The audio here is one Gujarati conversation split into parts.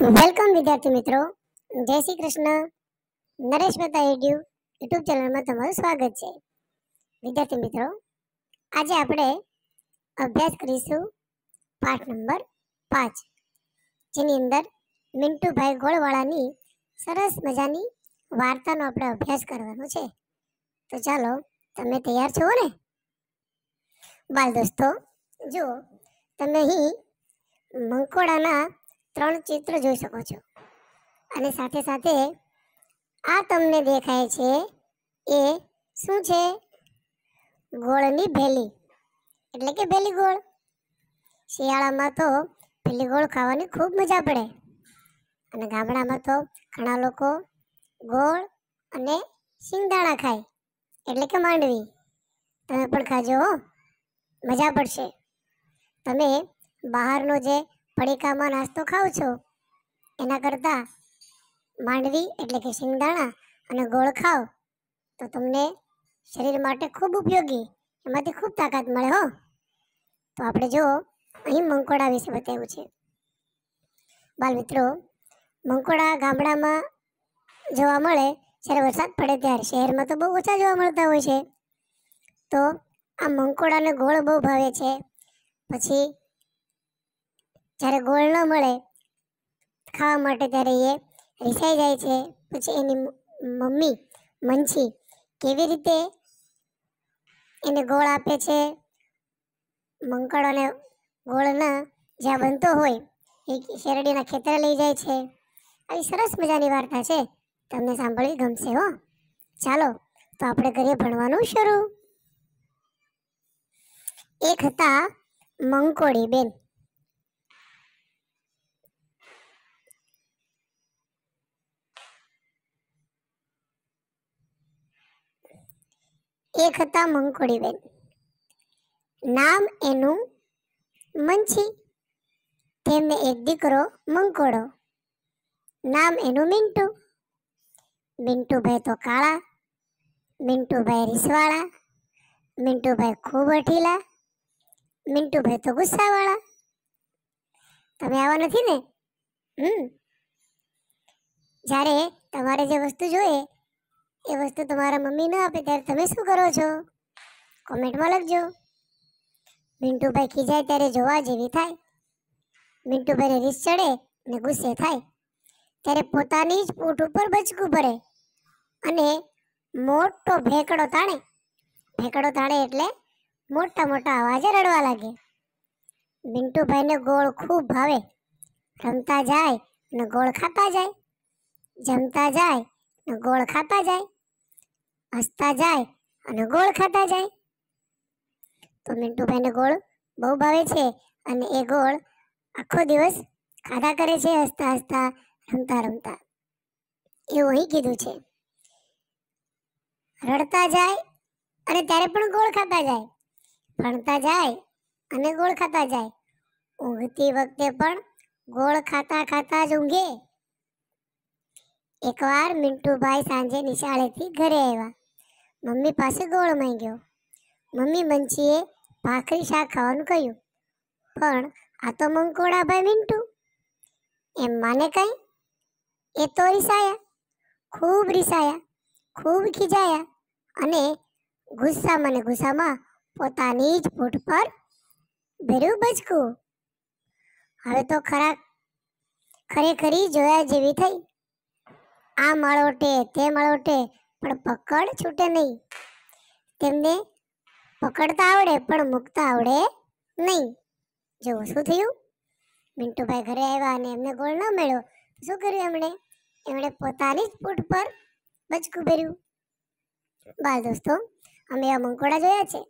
વેલકમ વિદ્યાર્થી મિત્રો જય શ્રી કૃષ્ણ નરેશ મહેતા એડ્યુ યુટ્યુબ ચેનલમાં તમારું સ્વાગત છે વિદ્યાર્થી મિત્રો આજે આપણે અભ્યાસ કરીશું પાઠ નંબર પાંચ જેની અંદર મિન્ટુભાઈ ગોળવાળાની સરસ મજાની વાર્તાનો આપણે અભ્યાસ કરવાનો છે તો ચાલો તમે તૈયાર છો ને બાલ દોસ્તો જુઓ તમે અહીં મંકોડાના ત્રણ ચિત્ર જોઈ શકો છો અને સાથે સાથે આ તમને દેખાય છે એ શું છે ગોળની ભેલી એટલે કે ભેલી ગોળ શિયાળામાં તો ભેલી ગોળ ખાવાની ખૂબ મજા પડે અને ગામડામાં તો ઘણા લોકો ગોળ અને શિંગદાણા ખાય એટલે કે માંડવી તમે પણ ખાજો હો મજા પડશે તમે બહારનો જે પડીકામાં નાસ્તો ખાવ છો એના કરતાં માંડવી એટલે કે શિંગદાણા અને ગોળ ખાઓ તો તમને શરીર માટે ખૂબ ઉપયોગી એમાંથી ખૂબ તાકાત મળે હો તો આપણે જો અહીં મંકોડા વિશે બતાવ્યું છે બાલ મિત્રો મંકોડા ગામડામાં જોવા મળે જ્યારે વરસાદ પડે ત્યારે શહેરમાં તો બહુ ઓછા જોવા મળતા હોય છે તો આ મંકોડાને ગોળ બહુ ભાવે છે પછી જ્યારે ગોળ ન મળે ખાવા માટે ત્યારે એ રિસાઈ જાય છે પછી એની મમ્મી મંછી કેવી રીતે એને ગોળ આપે છે મંકડોને ગોળના જ્યાં બનતો હોય એ શેરડીના ખેતરે લઈ જાય છે આવી સરસ મજાની વાર્તા છે તમને સાંભળવી ગમશે હો ચાલો તો આપણે કરીએ ભણવાનું શરૂ એક હતા મંકોડી બેન એક હતા મંકોડીબેન નામ એનું મંછી તેમને એક દીકરો મંકોડો નામ એનું મિન્ટુ મિન્ટુભાઈ તો કાળા મિન્ટુભાઈ રીસવાળા મિન્ટુભાઈ ખૂબ અઠીલા મિન્ટુભાઈ તો ગુસ્સાવાળા તમે આવા નથી ને હમ જ્યારે તમારે જે વસ્તુ જોઈએ એ વસ્તુ તમારા મમ્મી ન આપે ત્યારે તમે શું કરો છો કોમેન્ટમાં લખજો મિન્ટુભાઈ ખીજાય ત્યારે જોવા જેવી થાય મિન્ટુભાઈને રીસ ચડે ને ગુસ્સે થાય ત્યારે પોતાની જ પૂઠ ઉપર બચકું પડે અને મોટો ભેંકડો તાણે ભેંકડો તાણે એટલે મોટા મોટા અવાજે રડવા લાગે મિન્ટુભાઈને ગોળ ખૂબ ભાવે રમતા જાય ને ગોળ ખાતા જાય જમતા જાય ને ગોળ ખાતા જાય હસતા જાય અને ગોળ ખાતા જાય તો મિન્ટુભાઈને ગોળ બહુ ભાવે છે અને એ ગોળ આખો દિવસ ખાધા કરે છે હસતા હસતા રમતા રમતા એવું અહીં કીધું છે રડતા જાય અને ત્યારે પણ ગોળ ખાતા જાય ભણતા જાય અને ગોળ ખાતા જાય ઊંઘતી વખતે પણ ગોળ ખાતા ખાતા જ ઊંઘે એકવાર મિન્ટુભાઈ સાંજે નિશાળેથી ઘરે આવ્યા મમ્મી પાસે ગોળ માંગ્યો મમ્મી બંચીએ ભાખરી શાક ખાવાનું કહ્યું પણ આ તો મંકોડાભાઈ મિન્ટુ એમ માને કંઈ એ તો રિસાયા ખૂબ રિસાયા ખૂબ ખીજાયા અને ગુસ્સામાં ને ગુસ્સામાં પોતાની જ ભૂટ પર ભર્યું બચકું હવે તો ખરા ખરેખરી જોયા જેવી થઈ આ માળોટે તે માળોટે પણ પકડ છૂટે નહીં તેમને પકડતા આવડે પણ મૂકતા આવડે નહીં જો શું થયું મિન્ટુભાઈ ઘરે આવ્યા અને એમને ગોળ ન મળ્યો શું કર્યું એમણે એમણે પોતાની જ પૂટ પર બચકું ભર્યું બાલ દોસ્તો અમે આ મંકોડા જોયા છે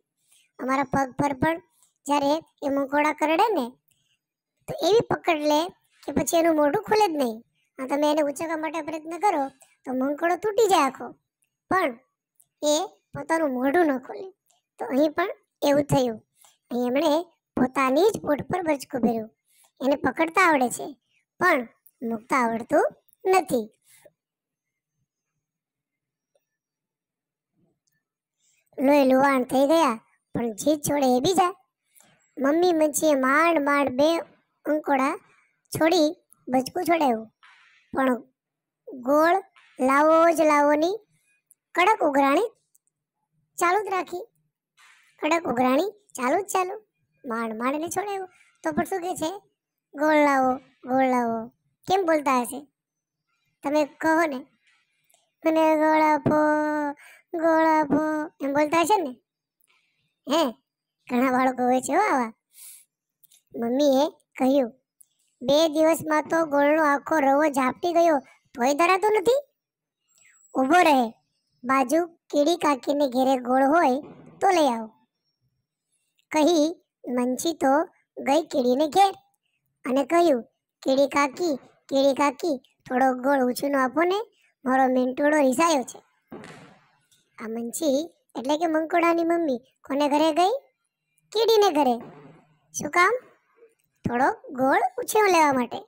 અમારા પગ પર પણ જ્યારે એ મંકોડા કરડે ને તો એવી પકડ લે કે પછી એનું મોઢું ખુલે જ નહીં તમે એને ઉચકવા માટે પ્રયત્ન કરો તો મંકોડો તૂટી જાય આખો પણ એ પોતાનું મોઢું ન ખોલે તો અહીં પણ એવું થયું અહીં એમણે પોતાની જ પોટ પર બચકું ભર્યું એને પકડતા આવડે છે પણ મૂકતા આવડતું નથી લોહી લુવાણ થઈ ગયા પણ જીત છોડે એ બીજા મમ્મી મચ્છીએ માંડ માંડ બે અંકોડા છોડી બચકું છોડાવ્યું પણ ગોળ લાવો જ લાવોની કડક ઉઘરાણી ચાલુ જ રાખી કડક ઉઘરાણી ચાલુ જ ચાલુ માંડ નહીં છોડાવ્યો તો પણ શું કે છે ગોળ લાવો ગોળ લાવો કેમ બોલતા હશે તમે કહો ને મને ગોળ આપો ગોળ આપો એમ બોલતા હશે ને હે ઘણા બાળકો હોય છે આવા મમ્મીએ કહ્યું બે દિવસમાં તો ગોળનો આખો રવો ઝાપટી ગયો તોય ધરાતો નથી ઊભો રહે બાજુ કીડી કાકીને ઘેરે ગોળ હોય તો લઈ આવો કહી મંછી તો ગઈ કીડીને ઘેર અને કહ્યું કીડી કાકી કીડી કાકી થોડો ગોળ ઉછીનો આપો ને મારો મેંટોડો રિસાયો છે આ મંછી એટલે કે મંકોડાની મમ્મી કોને ઘરે ગઈ કીડીને ઘરે શું કામ થોડો ગોળ ઉછેવ લેવા માટે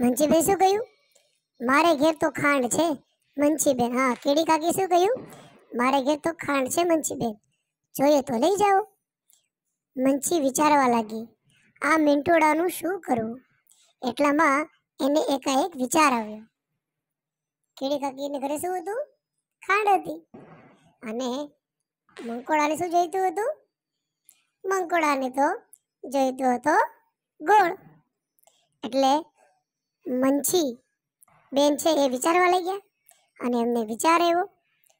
મંચીભાઈ શું કહ્યું મારે ઘેર તો ખાંડ છે મનસીબેન હા કેડી કાકી શું કહ્યું મારે ઘેર તો ખાંડ છે મનસીબેન જોઈએ તો લઈ જાઓ મનસી વિચારવા લાગી આ મિન્ટોડાનું શું કરવું એટલામાં એને એકાએક વિચાર આવ્યો કેડી કાકીને ઘરે શું હતું ખાંડ હતી અને મંકોડાને શું જોઈતું હતું મંકોડાને તો જોઈતો હતો ગોળ એટલે મંછી બેન છે એ વિચારવા લઈ ગયા અને એમને વિચાર એવો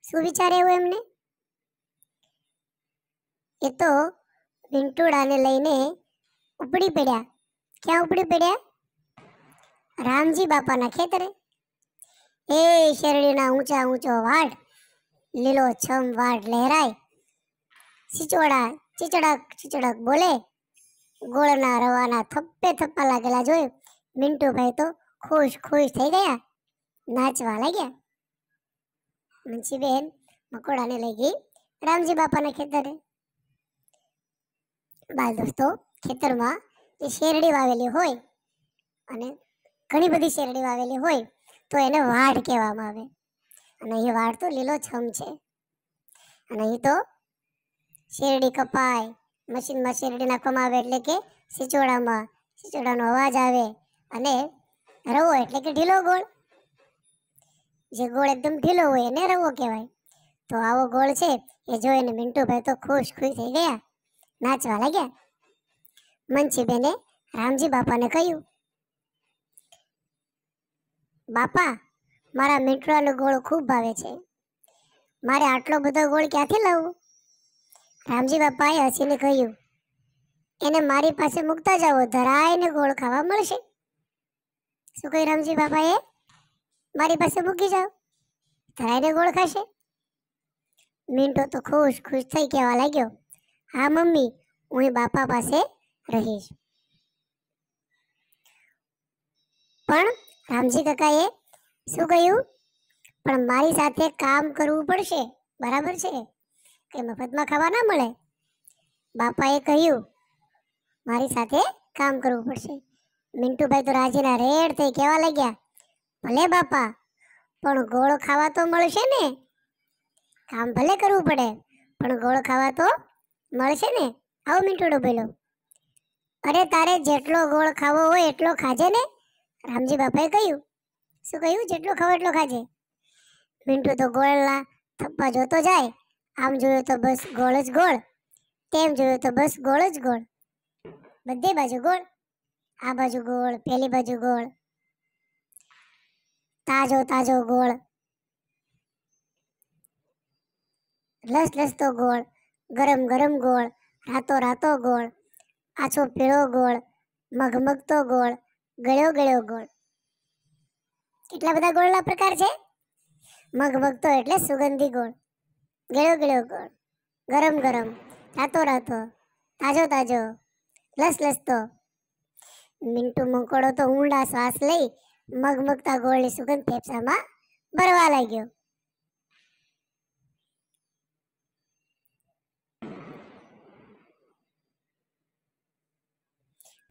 શું વિચાર એવો એમને એ તો વિંટુડાને લઈને ઉપડી પડ્યા ક્યાં ઉપડી પડ્યા રામજી બાપાના ખેતરે એ શેરડીના ઊંચા ઊંચો વાડ લીલો છમ વાડ લહેરાય ચીચોડા ચીચડક ચીચડક બોલે ગોળના રવાના થપ્પે થપ્પા લાગેલા જોયું મિન્ટુભાઈ તો ખુશ ખુશ થઈ ગયા નાચવા લાગ્યા મુનશીબેન મકોડાને લઈ ગઈ રામજી બાપાના ખેતરે બાલ દોસ્તો ખેતરમાં જે શેરડી વાવેલી હોય અને ઘણી બધી શેરડી વાવેલી હોય તો એને વાડ કહેવામાં આવે અને અહીં વાડ તો લીલોછમ છે અને અહીં તો શેરડી કપાય મશીનમાં શેરડી નાખવામાં આવે એટલે કે સિચોડામાં સિચોડાનો અવાજ આવે અને રવો એટલે કે ઢીલો ગોળ જે ગોળ એકદમ ઢીલો હોય એને રવો કહેવાય તો આવો ગોળ છે એ જોઈને મિન્ટુભાઈ તો ખુશ ખુશ થઈ ગયા નાચવા લાગ્યા મંચીબેને રામજી બાપાને કહ્યું બાપા મારા મીઠડાનો ગોળ ખૂબ ભાવે છે મારે આટલો બધો ગોળ ક્યાંથી લાવવો રામજી બાપાએ હસીને કહ્યું એને મારી પાસે મૂકતા જાઓ ધરાઈને ગોળ ખાવા મળશે શું કહી રામજી બાબાએ મારી પાસે મૂકી જાઓ ધરાઈને ગોળ ખાશે મિન્ટો તો ખુશ ખુશ થઈ કહેવા લાગ્યો હા મમ્મી હું એ બાપા પાસે રહીશ પણ રામજી કાકાએ શું કહ્યું પણ મારી સાથે કામ કરવું પડશે બરાબર છે કે મફતમાં ખાવા ના મળે બાપાએ કહ્યું મારી સાથે કામ કરવું પડશે મિન્ટુભાઈ તો રાજીના રેડ થઈ કેવા લાગ્યા ભલે બાપા પણ ગોળ ખાવા તો મળશે ને કામ ભલે કરવું પડે પણ ગોળ ખાવા તો મળશે ને આવો મિન્ટુડો બોલો અરે તારે જેટલો ગોળ ખાવો હોય એટલો ખાજે ને રામજી બાપાએ કહ્યું શું કહ્યું જેટલો ખાવો એટલો ખાજે મિન્ટુ તો ગોળના થપ્પા જોતો જાય આમ જોયો તો બસ ગોળ જ ગોળ તેમ જોયો તો બસ ગોળ જ ગોળ બધી બાજુ ગોળ આ બાજુ ગોળ પેલી બાજુ ગોળ તાજો તાજો ગોળ લસ લસતો ગોળ ગરમ ગરમ ગોળ રાતો રાતો ગોળ આછો પીળો ગોળ મગમગતો ગોળ ગળ્યો ગળ્યો ગોળ કેટલા બધા ગોળના પ્રકાર છે મગમગતો એટલે સુગંધી ગોળ ગળ્યો ગળ્યો ગોળ ગરમ ગરમ રાતો રાતો તાજો તાજો લસ લસતો મિન્ટુ મંકોડો તો ઊંડા શ્વાસ લઈ મગમગતા ગોળની સુગંધ ફેફસામાં ભરવા લાગ્યો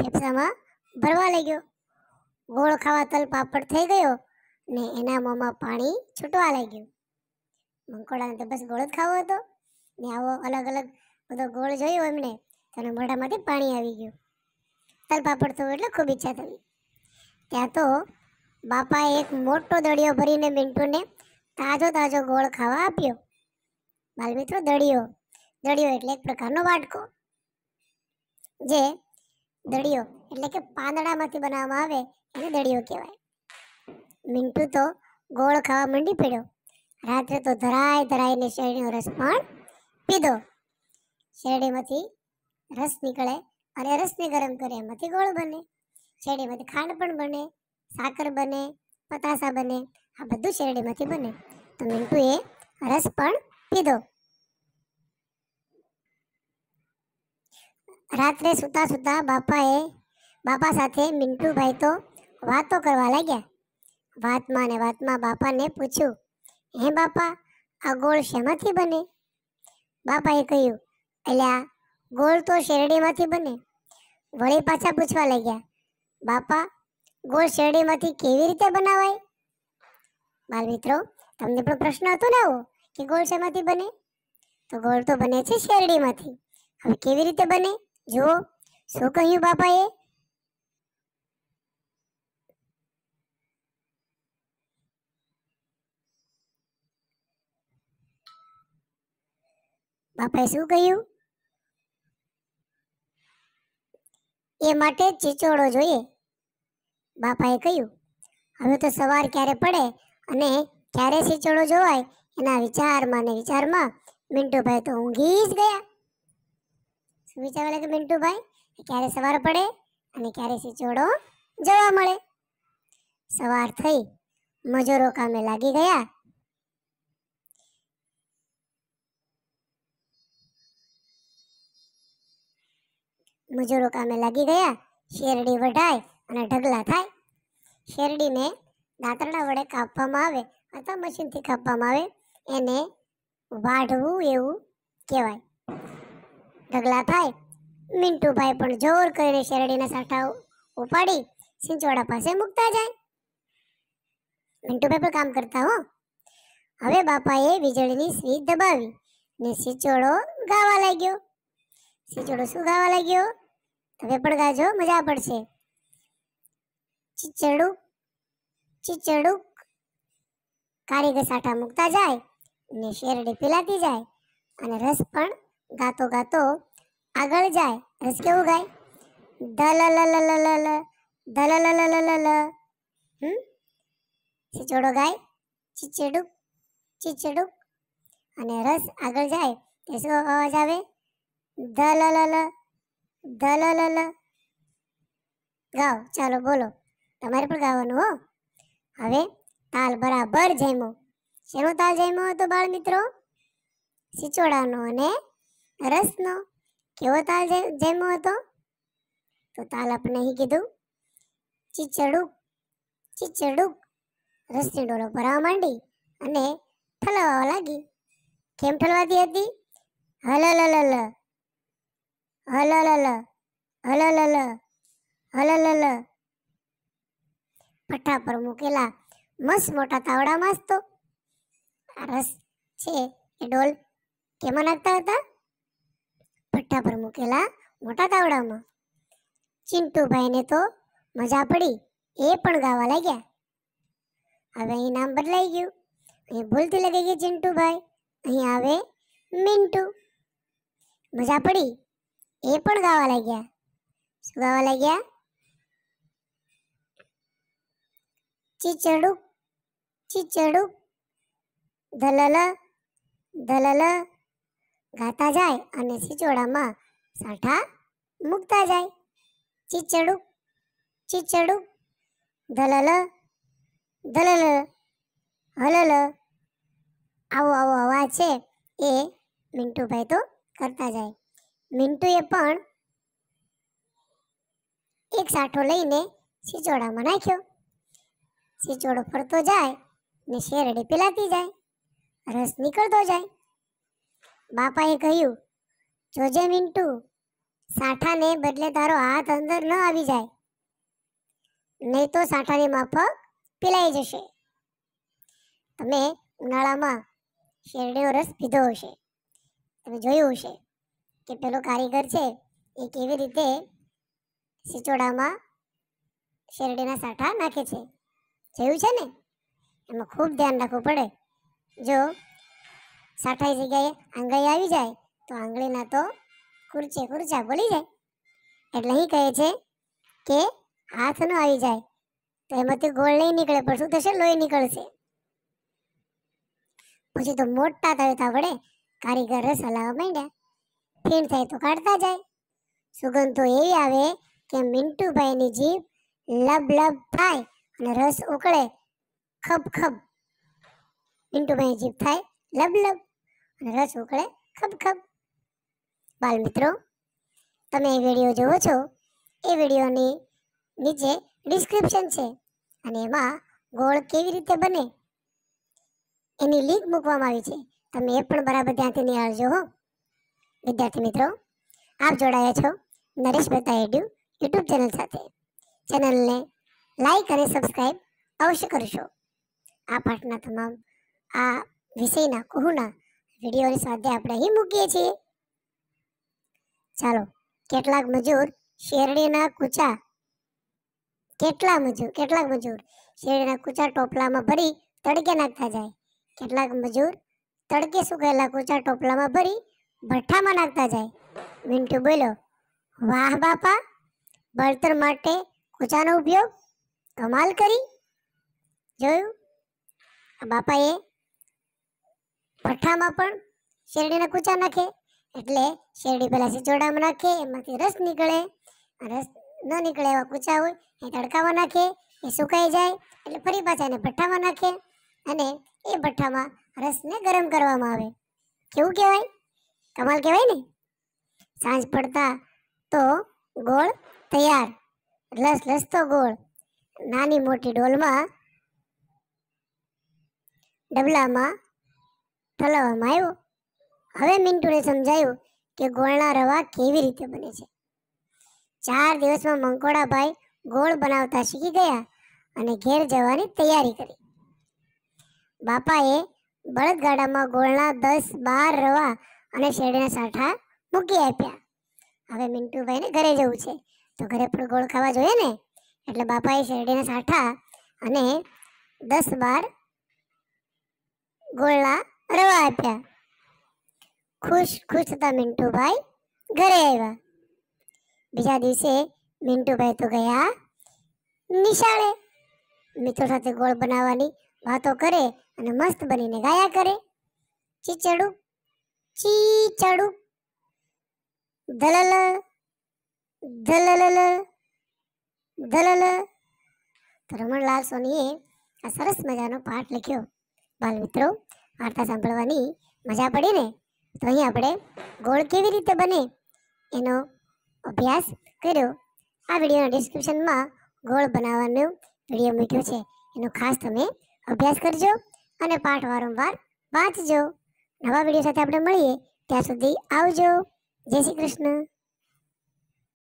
ફેફસામાં ભરવા લાગ્યો ગોળ ખાવા તલ પાપડ થઈ ગયો ને એના મોંમાં પાણી છૂટવા લાગ્યું મંકોડાને તો બસ ગોળ જ ખાવો હતો ને આવો અલગ અલગ બધો ગોળ જોયો એમને તેના મોઢામાંથી પાણી આવી ગયું તલપાપડ થવું એટલે ખૂબ ઈચ્છા થવી ત્યાં તો બાપાએ એક મોટો દળિયો ભરીને મિન્ટુને તાજો તાજો ગોળ ખાવા આપ્યો બાલમિત્રો દળિયો દળિયો એટલે એક પ્રકારનો વાટકો જે દળિયો એટલે કે પાંદડામાંથી બનાવવામાં આવે એને દળિયો કહેવાય મિન્ટુ તો ગોળ ખાવા મંડી પડ્યો રાત્રે તો ધરાય ધરાઈને શેરડીનો રસ પણ પીધો શેરડીમાંથી રસ નીકળે અને રસને ગરમ કરે એમાંથી ગોળ બને શેરડીમાંથી ખાંડ પણ બને સાકર બને પતાસા બને આ બધું શેરડીમાંથી બને તો એ રસ પણ પીધો રાત્રે સૂતા સૂતા બાપાએ બાપા સાથે મિન્ટુભાઈ તો વાતો કરવા લાગ્યા વાતમાં ને વાતમાં બાપાને પૂછ્યું હે બાપા આ ગોળ શેમાંથી બને બાપાએ કહ્યું એટલે આ ગોળ તો શેરડીમાંથી બને વળી પાછા પૂછવા લાગ્યા બાપા ગોળ શેરડીમાંથી કેવી રીતે બનાવાય બાલ મિત્રો તમને પણ પ્રશ્ન હતો ને આવો કે ગોળ શેમાંથી બને તો ગોળ તો બને છે શેરડીમાંથી હવે કેવી રીતે બને જુઓ શું કહ્યું બાપાએ બાપાએ શું કહ્યું એ માટે ચિચોડો જોઈએ બાપાએ કહ્યું હવે તો સવાર ક્યારે પડે અને ક્યારે ચિચોડો જોવાય એના વિચારમાં ને વિચારમાં મિન્ટુભાઈ તો ઊંઘી જ ગયા શું વિચારવા લાગે મિન્ટુભાઈ ક્યારે સવાર પડે અને ક્યારે ચિચોડો જોવા મળે સવાર થઈ મજૂરો કામે લાગી ગયા મજૂરો કામે લાગી ગયા શેરડી વઢાય અને ઢગલા થાય શેરડીને દાંતરડા વડે કાપવામાં આવે અથવા મશીનથી કાપવામાં આવે એને વાઢવું એવું કહેવાય ઢગલા થાય મિન્ટુભાઈ પણ જોર કરીને શેરડીના સાઠા ઉપાડી સિંચોડા પાસે મૂકતા જાય મિન્ટુભાઈ પણ કામ કરતા હો હવે બાપાએ વીજળીની સ્વીચ દબાવી ને સિંચોડો ગાવા લાગ્યો સિચોડો શું ગાવા લાગ્યો તમે પણ ગાજો મજા પડશે ચીચડુક ચીચડુક કારીગર સાઠા મૂકતા જાય ને શેરડી પીલાતી જાય અને રસ પણ ગાતો ગાતો આગળ જાય રસ કેવું ગાય દલ લલ લલ દલ લલ લલ હમ ગાય ચીચડુક ચીચડુક અને રસ આગળ જાય તે શું અવાજ આવે ધલલલ ધલલલ ગાઓ ચાલો બોલો તમારે પણ ગાવાનું હો હવે તાલ બરાબર જમ્યો શેનો તાલ જમ્યો હતો બાળ મિત્રો સિચોડાનો અને રસનો કેવો તાલ જમ્યો હતો તો તાલ આપણે અહીં કીધું ચીચડુક ચીચડુક રસની ડોલો ભરાવા માંડી અને ફલાવા લાગી કેમ ઠલવાતી હતી હલલલલ હલલલ હલલલ હલલલ પઠ્ઠા પર મૂકેલા મસ્ત મોટા તાવડામાં જ તો આ રસ છે એ ડોલ કેમાં નાખતા હતા પઠ્ઠા પર મૂકેલા મોટા તાવડામાં ચિંટુભાઈને તો મજા પડી એ પણ ગાવા લાગ્યા હવે અહીં નામ બદલાઈ ગયું અહીં ભૂલથી લગાઈ ગઈ ચિંટુભાઈ અહીં આવે મિન્ટુ મજા પડી એ પણ ગાવા લાગ્યા શું ગાવા લાગ્યા ચીચડુક ચીચડુક ધલલ ધલલ ગાતા જાય અને સિચોડામાં સાઠા મૂકતા જાય ચીચડુક ચીચડુક ધલલ ધલલ હલલ આવો આવો અવાજ છે એ મિન્ટુભાઈ તો કરતા જાય મિન્ટુએ પણ એક સાઠો લઈને સિંચોડામાં નાખ્યો સિચોડો ફરતો જાય ને શેરડી પીલાતી જાય રસ નીકળતો જાય બાપાએ કહ્યું જોજે મિન્ટુ સાઠાને બદલે તારો હાથ અંદર ન આવી જાય નહીં તો સાઠાની માફક પીલાઈ જશે તમે ઉનાળામાં શેરડીનો રસ પીધો હશે તમે જોયું હશે કે પેલો કારીગર છે એ કેવી રીતે સિચોડામાં શેરડીના સાઠા નાખે છે જોયું છે ને એમાં ખૂબ ધ્યાન રાખવું પડે જો સાઠાઈ જગ્યાએ આંગળી આવી જાય તો આંગળીના તો કુરચે કુરચા બોલી જાય એટલે અહીં કહે છે કે હાથ ન આવી જાય તો એમાંથી ગોળ નહીં નીકળે પણ શું થશે લોહી નીકળશે પછી તો મોટા થયો તા વડે કારીગરે સલાહ માંડ્યા ફીણ થાય તો કાઢતા જાય સુગંધ તો એવી આવે કે મિન્ટુભાઈની જીભ લબ લબ થાય અને રસ ઉકળે ખબ ખબ મિન્ટુભાઈની જીભ થાય લબ લબ અને રસ ઉકળે ખબ ખબ બાલ મિત્રો તમે એ વિડીયો જુઓ છો એ વિડીયોની નીચે ડિસ્ક્રિપ્શન છે અને એમાં ગોળ કેવી રીતે બને એની લિંક મૂકવામાં આવી છે તમે એ પણ બરાબર ત્યાંથી નિહાળજો હો વિદ્યાર્થી મિત્રો આપ જોડાયા છો Naresh Mehta edu YouTube channel સાથે ચેનલને લાઈક અને સબસ્ક્રાઇબ અવશ્ય કરશો આ પાઠના તમામ આ વિષયના કહુના વિડીયોની સાથે આપણે અહીં મૂકીએ છીએ ચાલો કેટલાક મજૂર શેરડીના કૂચા કેટલા મજૂર કેટલાક મજૂર શેરડીના કૂચા ટોપલામાં ભરી તડકે નાખતા જાય કેટલાક મજૂર તડકે સુકાયેલા કૂચા ટોપલામાં ભરી ભઠ્ઠામાં નાખતા જાય મિન્ટુ બોલો વાહ બાપા બળતર માટે કૂચાનો ઉપયોગ કમાલ કરી જોયું બાપાએ ભઠ્ઠામાં પણ શેરડીના કૂચા નાખે એટલે શેરડી પહેલાં સિચોડામાં નાખે એમાંથી રસ નીકળે રસ ન નીકળે એવા કૂચા હોય એ તડકામાં નાખે એ સુકાઈ જાય એટલે ફરી પાછા એને ભઠ્ઠામાં નાખે અને એ ભઠ્ઠામાં રસને ગરમ કરવામાં આવે કેવું કહેવાય કમાલ કહેવાય ને સાંજ પડતા તો ગોળ તૈયાર લસ લસતો ગોળ નાની મોટી ડોલમાં ડબલામાં ઠલવવામાં આવ્યો હવે મિન્ટુને સમજાયું કે ગોળના રવા કેવી રીતે બને છે ચાર દિવસમાં મંકોડાભાઈ ગોળ બનાવતા શીખી ગયા અને ઘેર જવાની તૈયારી કરી બાપાએ બળદગાડામાં ગોળના દસ બાર રવા અને શેરડીના સાઠા મૂકી આપ્યા હવે મિન્ટુભાઈને ઘરે જવું છે તો ઘરે પણ ગોળ ખાવા જોઈએ ને એટલે બાપાએ શેરડીના સાઠા અને દસ બાર ગોળના રવા આપ્યા ખુશ ખુશ હતા મિન્ટુભાઈ ઘરે આવ્યા બીજા દિવસે મિન્ટુભાઈ તો ગયા નિશાળે મિત્રો સાથે ગોળ બનાવવાની વાતો કરે અને મસ્ત બનીને ગાયા કરે ચીચડું ચીચડું ધલલ ધલલ ધલલ તો રમણલાલ સોનીએ આ સરસ મજાનો પાઠ લખ્યો બાલ મિત્રો વાર્તા સાંભળવાની મજા પડી ને તો અહીં આપણે ગોળ કેવી રીતે બને એનો અભ્યાસ કર્યો આ વિડીયોના ડિસ્ક્રિપ્શનમાં ગોળ બનાવવાનો વિડીયો મૂક્યો છે એનો ખાસ તમે અભ્યાસ કરજો અને પાઠ વારંવાર વાંચજો નવા વિડીયો સાથે આપણે મળીએ ત્યાં સુધી આવજો જય શ્રી કૃષ્ણ